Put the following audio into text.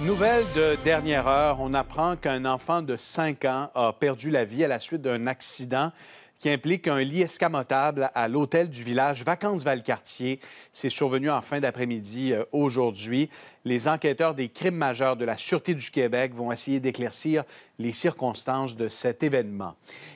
Nouvelle de dernière heure, on apprend qu'un enfant de 5 ans a perdu la vie à la suite d'un accident qui implique un lit escamotable à l'hôtel du village Vacances Valcartier. C'est survenu en fin d'après-midi euh, aujourd'hui. Les enquêteurs des crimes majeurs de la Sûreté du Québec vont essayer d'éclaircir les circonstances de cet événement.